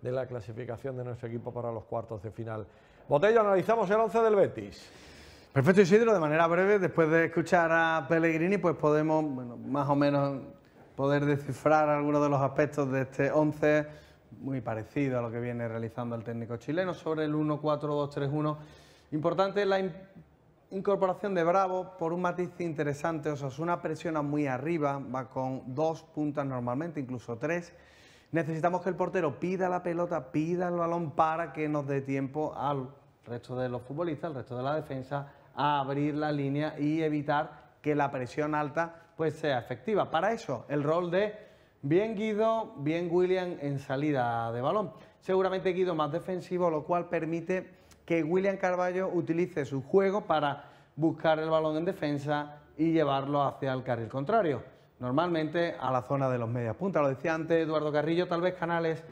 de la clasificación de nuestro equipo para los cuartos de final. Botello, analizamos el 11 del Betis. Perfecto Isidro, de manera breve, después de escuchar a Pellegrini, pues podemos más o menos poder descifrar algunos de los aspectos de este 11 muy parecido a lo que viene realizando el técnico chileno sobre el 1-4-2-3-1. Importante la incorporación de Bravo por un matiz interesante, o sea, es una presión muy arriba, va con dos puntas normalmente, incluso tres. Necesitamos que el portero pida la pelota, pida el balón para que nos dé tiempo al resto de los futbolistas, al resto de la defensa, a abrir la línea y evitar que la presión alta pues sea efectiva. Para eso, el rol de bien Guido, bien William en salida de balón. Seguramente Guido más defensivo, lo cual permite que William Carballo utilice su juego para buscar el balón en defensa y llevarlo hacia el carril contrario normalmente a la zona de los media punta. Lo decía antes Eduardo Carrillo, tal vez canales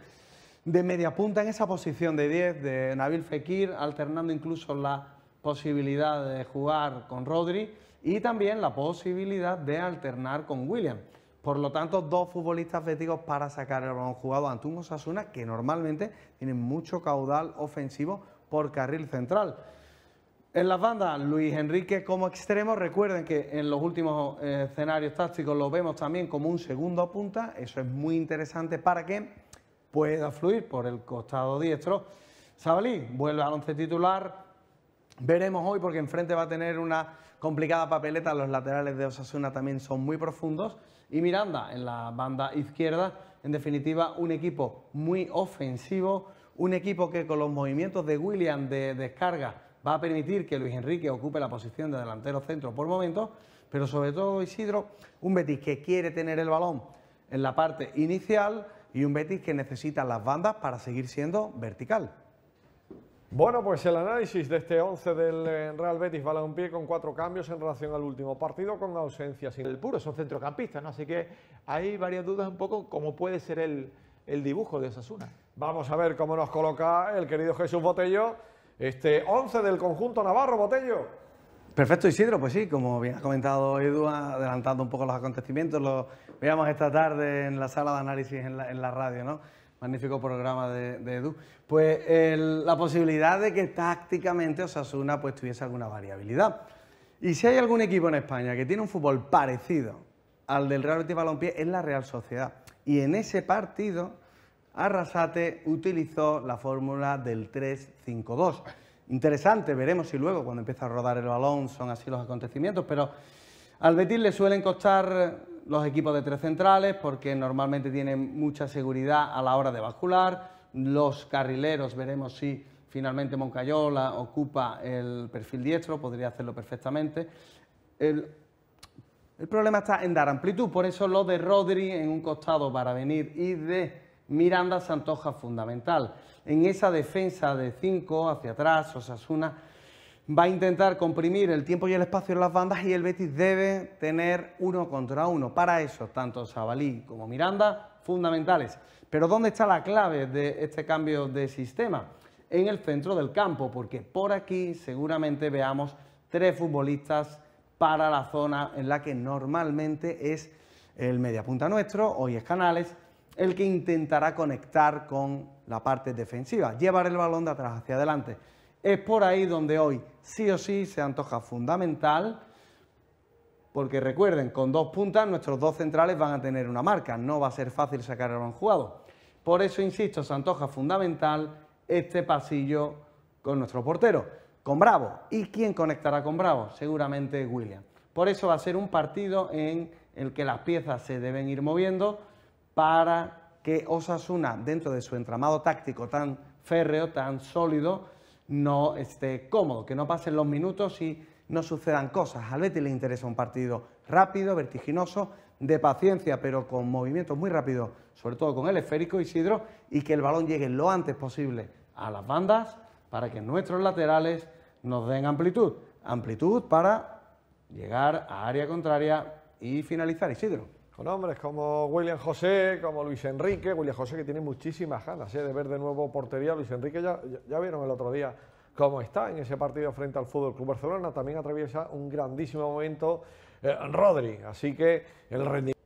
de media punta en esa posición de 10 de Nabil Fekir, alternando incluso la posibilidad de jugar con Rodri y también la posibilidad de alternar con William. Por lo tanto, dos futbolistas béticos para sacar el balón jugado ante un Osasuna que normalmente tiene mucho caudal ofensivo por carril central. En las bandas, Luis Enrique como extremo, recuerden que en los últimos eh, escenarios tácticos lo vemos también como un segundo punta, eso es muy interesante para que pueda fluir por el costado diestro. Sabalí vuelve al once titular, veremos hoy porque enfrente va a tener una complicada papeleta, los laterales de Osasuna también son muy profundos y Miranda en la banda izquierda, en definitiva un equipo muy ofensivo, un equipo que con los movimientos de William de descarga, va a permitir que Luis Enrique ocupe la posición de delantero centro por momento, pero sobre todo Isidro, un Betis que quiere tener el balón en la parte inicial y un Betis que necesita las bandas para seguir siendo vertical. Bueno, pues el análisis de este 11 del eh, Real Betis Balompié con cuatro cambios en relación al último partido con ausencias. El puro son centrocampistas, ¿no? Así que hay varias dudas un poco cómo puede ser el, dibujo de Osasuna. Vamos a ver cómo nos coloca el querido Jesús Botello este 11 del conjunto Navarro, Botello. Perfecto, Isidro. Pues sí, como bien ha comentado Edu, adelantando un poco los acontecimientos, lo veamos esta tarde en la sala de análisis en la, radio, ¿no? Magnífico programa de, Edu. Pues la posibilidad de que tácticamente Osasuna pues, tuviese alguna variabilidad. Y si hay algún equipo en España que tiene un fútbol parecido al del Real Betis Balompié, es la Real Sociedad. Y en ese partido Arrasate utilizó la fórmula del 3-5-2. Interesante, veremos si luego cuando empieza a rodar el balón son así los acontecimientos, pero al Betis le suelen costar los equipos de tres centrales porque normalmente tienen mucha seguridad a la hora de bascular. Los carrileros, veremos si finalmente Moncayola ocupa el perfil diestro, podría hacerlo perfectamente. El, el problema está en dar amplitud, por eso lo de Rodri en un costado para venir y de Miranda se antoja fundamental. En esa defensa de 5 hacia atrás, Osasuna va a intentar comprimir el tiempo y el espacio en las bandas y el Betis debe tener uno contra uno. Para eso, tanto Sabalí como Miranda, fundamentales. Pero ¿dónde está la clave de este cambio de sistema? En el centro del campo, porque por aquí seguramente veamos tres futbolistas para la zona en la que normalmente es el mediapunta nuestro, hoy es Canales, el que intentará conectar con la parte defensiva, llevar el balón de atrás hacia adelante. Es por ahí donde hoy sí o sí se antoja fundamental, porque recuerden, con dos puntas nuestros dos centrales van a tener una marca, no va a ser fácil sacar el balón jugado. Por eso, insisto, se antoja fundamental este pasillo con nuestro portero, con Bravo. ¿Y quién conectará con Bravo? Seguramente William. Por eso va a ser un partido en el que las piezas se deben ir moviendo para que Osasuna, dentro de su entramado táctico tan férreo, tan sólido, no esté cómodo, que no pasen los minutos y no sucedan cosas. Al Betis le interesa un partido rápido, vertiginoso, de paciencia, pero con movimientos muy rápidos, sobre todo con el esférico Isidro, y que el balón llegue lo antes posible a las bandas para que nuestros laterales nos den amplitud. Amplitud para llegar a área contraria y finalizar Isidro con hombres como William José, como Luis Enrique, William José que tiene muchísimas ganas ¿eh? de ver de nuevo portería, Luis Enrique ya, vieron el otro día cómo está en ese partido frente al Fútbol Club Barcelona, también atraviesa un grandísimo momento eh, Rodri, así que el rendimiento